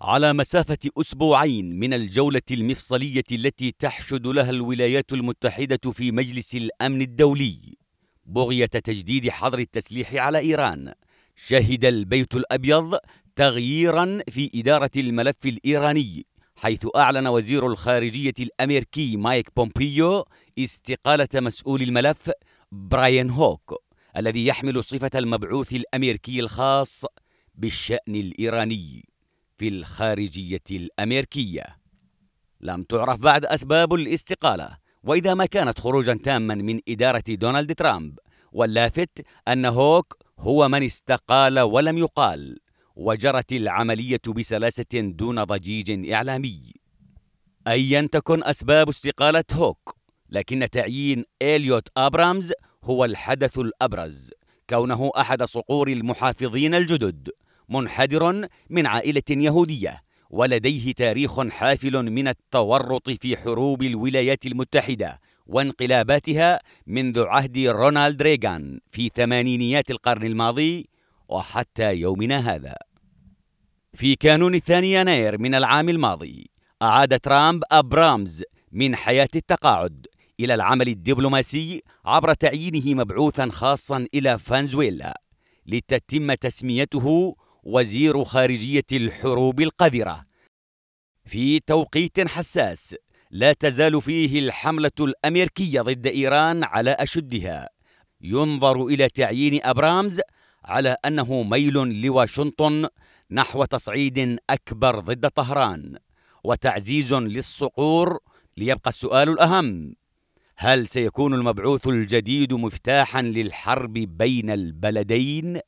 على مسافة أسبوعين من الجولة المفصلية التي تحشد لها الولايات المتحدة في مجلس الأمن الدولي بغية تجديد حظر التسليح على إيران شهد البيت الأبيض تغييرا في إدارة الملف الإيراني حيث أعلن وزير الخارجية الأمريكي مايك بومبيو استقالة مسؤول الملف براين هوك الذي يحمل صفة المبعوث الأمريكي الخاص بالشأن الإيراني في الخارجية الأمريكية لم تعرف بعد أسباب الاستقالة وإذا ما كانت خروجا تاما من إدارة دونالد ترامب واللافت أن هوك هو من استقال ولم يقال وجرت العملية بسلاسة دون ضجيج إعلامي أيا تكن أسباب استقالة هوك لكن تعيين إليوت أبرامز هو الحدث الأبرز كونه أحد صقور المحافظين الجدد منحدر من عائلة يهودية ولديه تاريخ حافل من التورط في حروب الولايات المتحدة وانقلاباتها منذ عهد رونالد ريغان في ثمانينيات القرن الماضي وحتى يومنا هذا. في كانون الثاني يناير من العام الماضي، أعاد ترامب أبرامز من حياة التقاعد إلى العمل الدبلوماسي عبر تعيينه مبعوثا خاصا إلى فنزويلا لتتم تسميته وزير خارجية الحروب القذرة في توقيت حساس لا تزال فيه الحملة الأمريكية ضد إيران على أشدها ينظر إلى تعيين أبرامز على أنه ميل لواشنطن نحو تصعيد أكبر ضد طهران وتعزيز للصقور ليبقى السؤال الأهم هل سيكون المبعوث الجديد مفتاحا للحرب بين البلدين؟